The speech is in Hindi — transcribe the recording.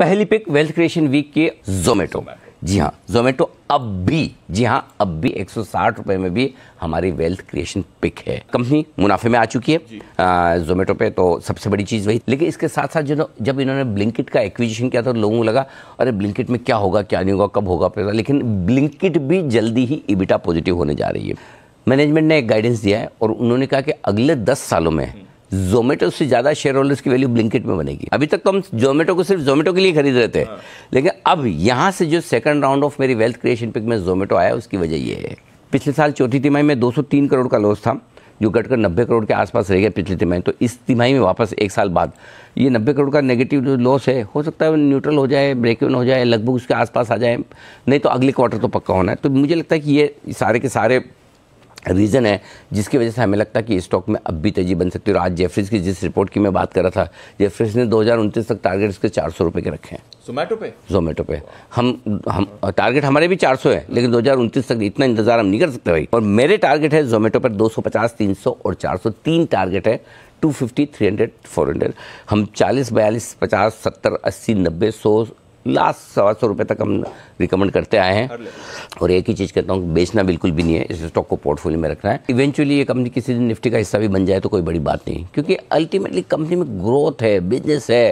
पहली पिक वेल्थ क्रिएशन वीक के जोमेटो जी हाँ जोमेटो अब भी जी हाँ अब भी एक रुपए में भी हमारी वेल्थ क्रिएशन पिक है कंपनी मुनाफे में आ चुकी है जोमेटो पे तो सबसे बड़ी चीज़ वही लेकिन इसके साथ साथ जो जब इन्होंने ब्लिंकिट का एक्विजिशन किया तो लोगों को लगा अरे ब्लिंकिट में क्या होगा क्या नहीं होगा कब होगा पैसा लेकिन ब्लिंकिट भी जल्दी ही इबिटा पॉजिटिव होने जा रही है मैनेजमेंट ने एक गाइडेंस दिया है और उन्होंने कहा कि अगले दस सालों में हम्म। जोमेटो से ज़्यादा शेयर होल्डर्स की वैल्यू ब्लिंकिट में बनेगी अभी तक तो हम जोमेटो को सिर्फ जोमेटो के लिए खरीद रहे थे हाँ। लेकिन अब यहाँ से जो सेकंड राउंड ऑफ मेरी वेल्थ क्रिएशन पिक में जोमेटो आया उसकी वजह यह है पिछले साल चौथी तिमाही में 203 करोड़ का लॉस था जो घटकर नब्बे करोड़ के आसपास रह गया पिछली तिमाही तो इस तिमाही में वापस एक साल बाद ये नब्बे करोड़ का नेगेटिव जो लॉस है हो सकता है न्यूट्रल हो जाए ब्रेक इवन हो जाए लगभग उसके आसपास आ जाए नहीं तो अगले क्वार्टर तो पक्का होना है तो मुझे लगता है कि ये सारे के सारे रीज़न है जिसकी वजह से हमें लगता है कि स्टॉक में अब भी तेज़ी बन सकती है और आज जेफ्रिज की जिस रिपोर्ट की मैं बात कर रहा था जेफ्रिज ने दो तक टारगेट इसके चार सौ के रखे हैं जोमेटो पे जोमेटो पे हम हम टारगेट हमारे भी 400 है लेकिन दो तक इतना इंतजार हम नहीं कर सकते भाई और मेरे टारगेट है जोमेटो पर 250 300 और 400 तीन टारगेट है 250, 300, 400 हम 40, 42, 50, 70, 80, 90, 100 लास्ट सवा सौ रुपये तक हम रिकमेंड करते आए हैं और एक ही चीज़ कहता हूँ बेचना बिल्कुल भी नहीं है इस स्टॉक को पोर्टफोलियो में रखना है इवेंचुअली ये कंपनी किसी दिन निफ्टी का हिस्सा भी बन जाए तो कोई बड़ी बात नहीं क्योंकि अल्टीमेटली कंपनी में ग्रोथ है बिजनेस है